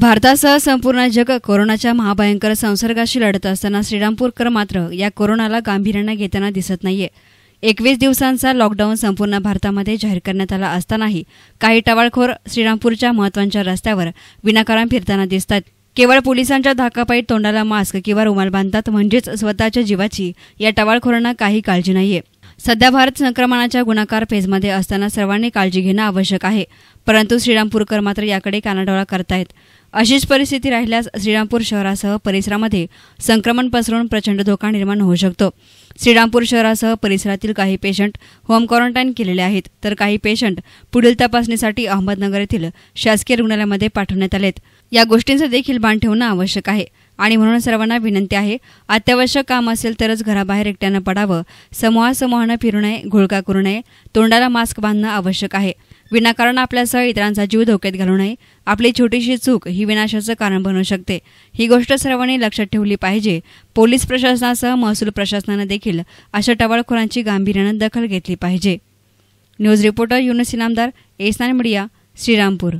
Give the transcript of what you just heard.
भारतासह संपूर्ण जग कोरोनाच्या महाभयंकर संसर्गाशी लढत असताना श्रीरामपूरकर मात्र या कोरोनाला गांभीर्यानं घेताना दिसत नाहीये एकवीस दिवसांचा लॉकडाऊन संपूर्ण भारतामध्ये जाहीर करण्यात आला असतानाही काही टवाळखोर श्रीरामपूरच्या महत्वाच्या रस्त्यावर विनाकारण फिरताना दिसतात केवळ पोलिसांच्या धाकापायी तोंडाला मास्क किंवा रुमाल बांधतात म्हणजेच स्वतःच्या जीवाची या टवाळखोरांना काही काळजी नाहीये सध्या भारत संक्रमणाच्या गुणाकार फेजमध्ये असताना सर्वांनी काळजी घेणं आवश्यक आहे परंतु श्रीरामपूरकर मात्र याकडे कानाडोळा करतायत अशीच परिस्थिती राहिल्यास श्रीरामपूर शहरासह परिसरामध्ये संक्रमण पसरून प्रचंड धोका निर्माण होऊ शकतो श्रीरामपूर शहरासह परिसरातील काही पेशंट होम क्वारंटाईन केलेले आहेत तर काही पेशंट पुढील तपासणीसाठी अहमदनगर येथील शासकीय रुग्णालयामध्ये पाठवण्यात आलेत या गोष्टींचं देखील बाण ठेवणं आवश्यक आहे आणि म्हणून सर्वांना विनंती आहे अत्यावश्यक काम असेल तरच घराबाहेर एकट्यानं पडावं समूहासमूहानं फिरू नये घोळका करू नये तोंडाला मास्क बांधणं आवश्यक आहे विनाकारण आपल्यासह इतरांचा जीव धोक्यात घालू नये आपली छोटीशी चूक ही विनाशाचं कारण बनू शकते ही गोष्ट सर्वांनी लक्षात ठेवली पाहिजे पोलीस प्रशासनासह महसूल प्रशासनानं देखील अशा टवाळखोरांची गांभीर्यानं दखल घेतली पाहिजे न्यूज रिपोर्टर युनुस इनामदार एसन मीडिया श्रीरामपूर